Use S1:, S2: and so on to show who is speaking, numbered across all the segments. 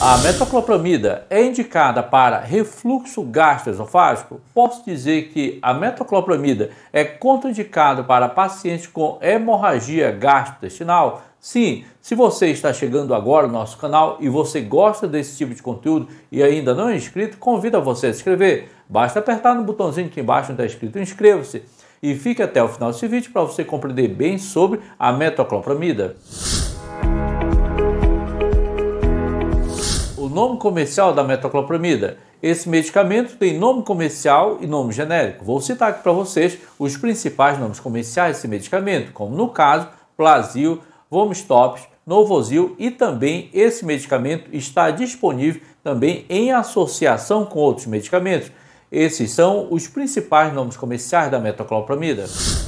S1: A metoclopramida é indicada para refluxo gastroesofágico? Posso dizer que a metoclopramida é contraindicada para pacientes com hemorragia gastrointestinal? Sim, se você está chegando agora no nosso canal e você gosta desse tipo de conteúdo e ainda não é inscrito, convido você a se inscrever. Basta apertar no botãozinho aqui embaixo onde está escrito inscreva-se. E fique até o final desse vídeo para você compreender bem sobre a metoclopramida. o nome comercial da metoclopramida. Esse medicamento tem nome comercial e nome genérico. Vou citar aqui para vocês os principais nomes comerciais desse medicamento, como no caso, Plazil, Vomistops, Novozil. e também esse medicamento está disponível também em associação com outros medicamentos. Esses são os principais nomes comerciais da metoclopramida.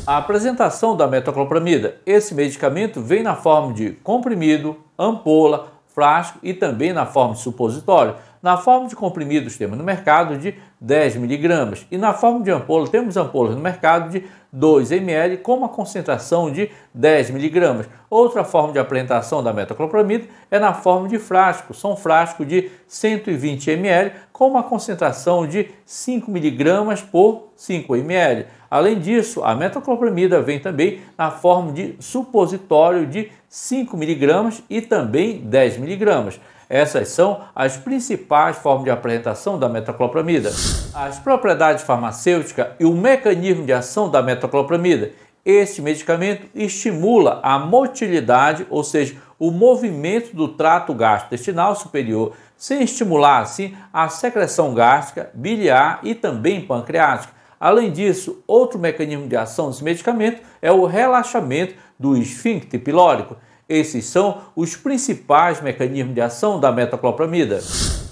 S1: A apresentação da metoclopramida. Esse medicamento vem na forma de comprimido, ampola, plástico e também na forma de supositório, na forma de comprimidos temos no mercado de 10 miligramas e na forma de ampola temos ampolas no mercado de 2 ml com uma concentração de 10 miligramas. Outra forma de apresentação da metoclopramida é na forma de frasco, são frascos de 120 ml com uma concentração de 5 miligramas por 5 ml. Além disso, a metoclopramida vem também na forma de supositório de 5 miligramas e também 10 miligramas. Essas são as principais formas de apresentação da metoclopramida. As propriedades farmacêuticas e o mecanismo de ação da metoclopramida. Este medicamento estimula a motilidade, ou seja, o movimento do trato gastrointestinal superior, sem estimular assim a secreção gástrica, biliar e também pancreática. Além disso, outro mecanismo de ação desse medicamento é o relaxamento do esfíncter pilórico. Esses são os principais mecanismos de ação da metoclopramida.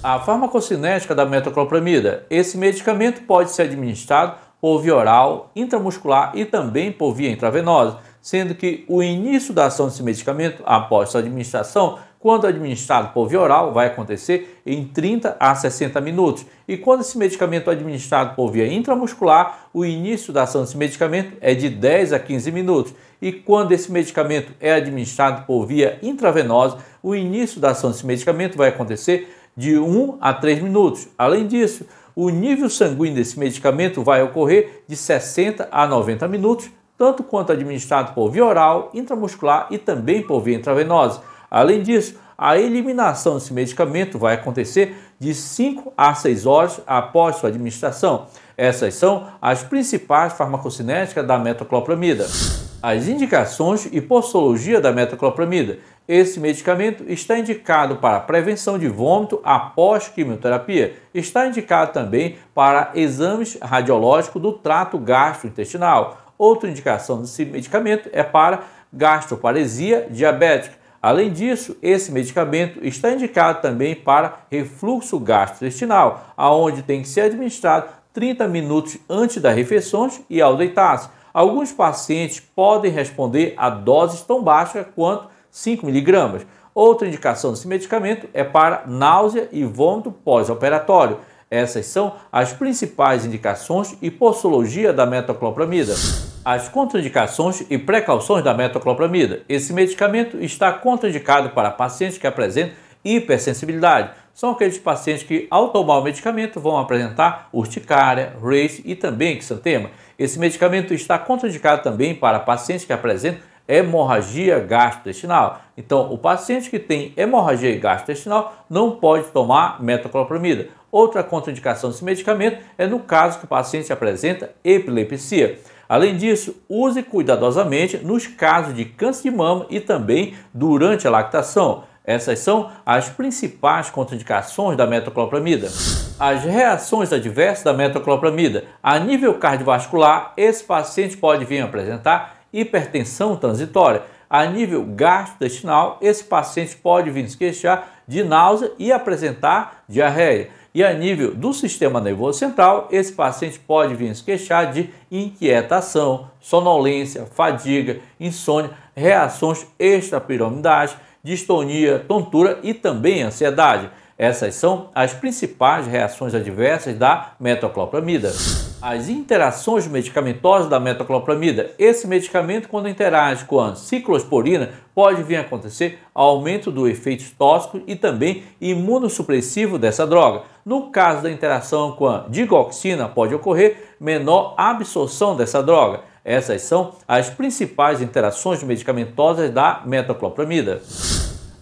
S1: A farmacocinética da metoclopramida. Esse medicamento pode ser administrado por via oral, intramuscular e também por via intravenosa, sendo que o início da ação desse medicamento após sua administração quando administrado por via oral, vai acontecer em 30 a 60 minutos. E quando esse medicamento é administrado por via intramuscular, o início da ação desse medicamento é de 10 a 15 minutos. E quando esse medicamento é administrado por via intravenosa, o início da ação desse medicamento vai acontecer de 1 a 3 minutos. Além disso, o nível sanguíneo desse medicamento vai ocorrer de 60 a 90 minutos, tanto quanto administrado por via oral, intramuscular e também por via intravenosa. Além disso, a eliminação desse medicamento vai acontecer de 5 a 6 horas após sua administração. Essas são as principais farmacocinéticas da metoclopramida. As indicações e postologia da metoclopramida. Esse medicamento está indicado para prevenção de vômito após quimioterapia. Está indicado também para exames radiológicos do trato gastrointestinal. Outra indicação desse medicamento é para gastroparesia diabética. Além disso, esse medicamento está indicado também para refluxo gastrointestinal, aonde tem que ser administrado 30 minutos antes das refeições e ao deitar-se. Alguns pacientes podem responder a doses tão baixas quanto 5 miligramas. Outra indicação desse medicamento é para náusea e vômito pós-operatório. Essas são as principais indicações e postologia da metoclopramida as contraindicações e precauções da metoclopramida. Esse medicamento está contraindicado para pacientes que apresentam hipersensibilidade. São aqueles pacientes que, ao tomar o medicamento, vão apresentar urticária, race e também exantema. Esse medicamento está contraindicado também para pacientes que apresentam hemorragia gastrointestinal. Então, o paciente que tem hemorragia gastrointestinal não pode tomar metoclopramida. Outra contraindicação desse medicamento é no caso que o paciente apresenta epilepsia. Além disso, use cuidadosamente nos casos de câncer de mama e também durante a lactação. Essas são as principais contraindicações da metoclopramida. As reações adversas da metoclopramida. A nível cardiovascular, esse paciente pode vir apresentar hipertensão transitória. A nível gastrointestinal, esse paciente pode vir se queixar de náusea e apresentar diarreia. E a nível do sistema nervoso central, esse paciente pode vir se queixar de inquietação, sonolência, fadiga, insônia, reações extrapiramidais, distonia, tontura e também ansiedade. Essas são as principais reações adversas da metoclopramida as interações medicamentosas da metoclopramida. Esse medicamento, quando interage com a ciclosporina, pode vir a acontecer aumento do efeito tóxico e também imunossupressivo dessa droga. No caso da interação com a digoxina, pode ocorrer menor absorção dessa droga. Essas são as principais interações medicamentosas da metoclopramida.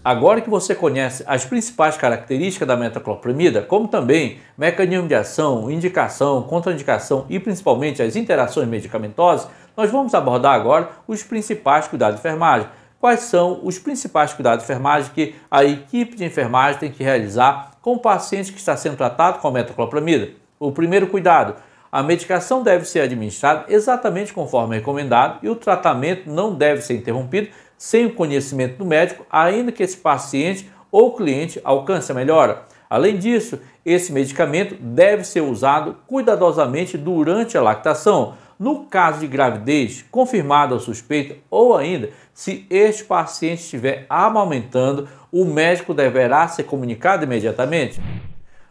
S1: Agora que você conhece as principais características da metaclopramida, como também mecanismo de ação, indicação, contraindicação e principalmente as interações medicamentosas, nós vamos abordar agora os principais cuidados de enfermagem. Quais são os principais cuidados de enfermagem que a equipe de enfermagem tem que realizar com o paciente que está sendo tratado com a metaclopramida? O primeiro cuidado, a medicação deve ser administrada exatamente conforme é recomendado e o tratamento não deve ser interrompido sem o conhecimento do médico, ainda que esse paciente ou cliente alcance a melhora. Além disso, esse medicamento deve ser usado cuidadosamente durante a lactação. No caso de gravidez confirmada ou suspeita, ou ainda se este paciente estiver amamentando, o médico deverá ser comunicado imediatamente.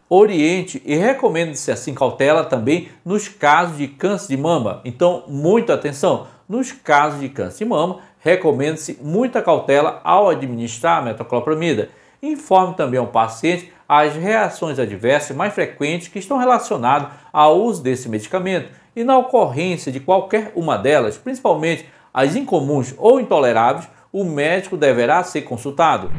S1: Oriente e recomenda-se assim cautela também nos casos de câncer de mama. Então, muita atenção! Nos casos de câncer de mama, recomenda-se muita cautela ao administrar a metoclopramida. Informe também ao paciente as reações adversas mais frequentes que estão relacionadas ao uso desse medicamento e na ocorrência de qualquer uma delas, principalmente as incomuns ou intoleráveis, o médico deverá ser consultado.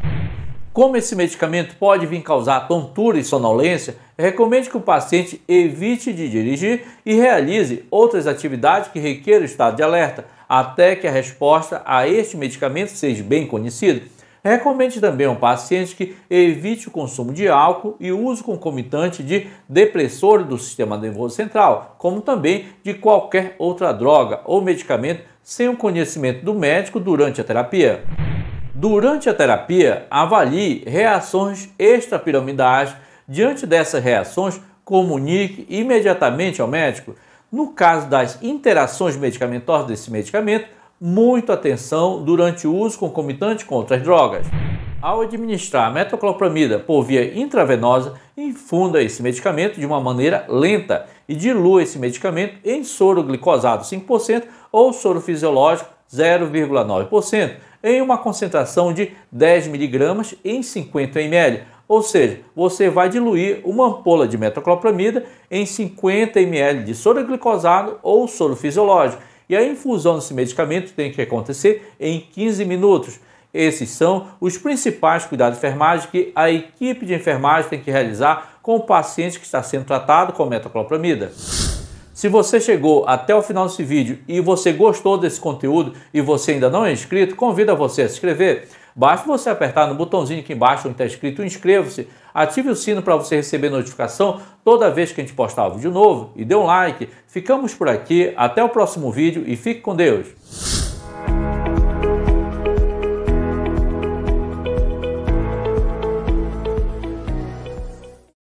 S1: Como esse medicamento pode vir causar tontura e sonolência, recomendo que o paciente evite de dirigir e realize outras atividades que requerem o estado de alerta, até que a resposta a este medicamento seja bem conhecida. Recomende também ao paciente que evite o consumo de álcool e o uso concomitante de depressor do sistema nervoso central, como também de qualquer outra droga ou medicamento sem o conhecimento do médico durante a terapia. Durante a terapia, avalie reações extrapiramidais. Diante dessas reações, comunique imediatamente ao médico. No caso das interações medicamentosas desse medicamento, muita atenção durante o uso concomitante com outras drogas. Ao administrar metoclopramida por via intravenosa, infunda esse medicamento de uma maneira lenta e dilua esse medicamento em soro glicosado 5% ou soro fisiológico 0,9% em uma concentração de 10 miligramas em 50 ml. Ou seja, você vai diluir uma ampola de metoclopramida em 50 ml de soro glicosado ou soro fisiológico. E a infusão desse medicamento tem que acontecer em 15 minutos. Esses são os principais cuidados de enfermagem que a equipe de enfermagem tem que realizar com o paciente que está sendo tratado com metoclopramida. Se você chegou até o final desse vídeo e você gostou desse conteúdo e você ainda não é inscrito, convido a você a se inscrever. Basta você apertar no botãozinho aqui embaixo onde está escrito inscreva-se, ative o sino para você receber notificação toda vez que a gente postar um vídeo novo e dê um like. Ficamos por aqui, até o próximo vídeo e fique com Deus!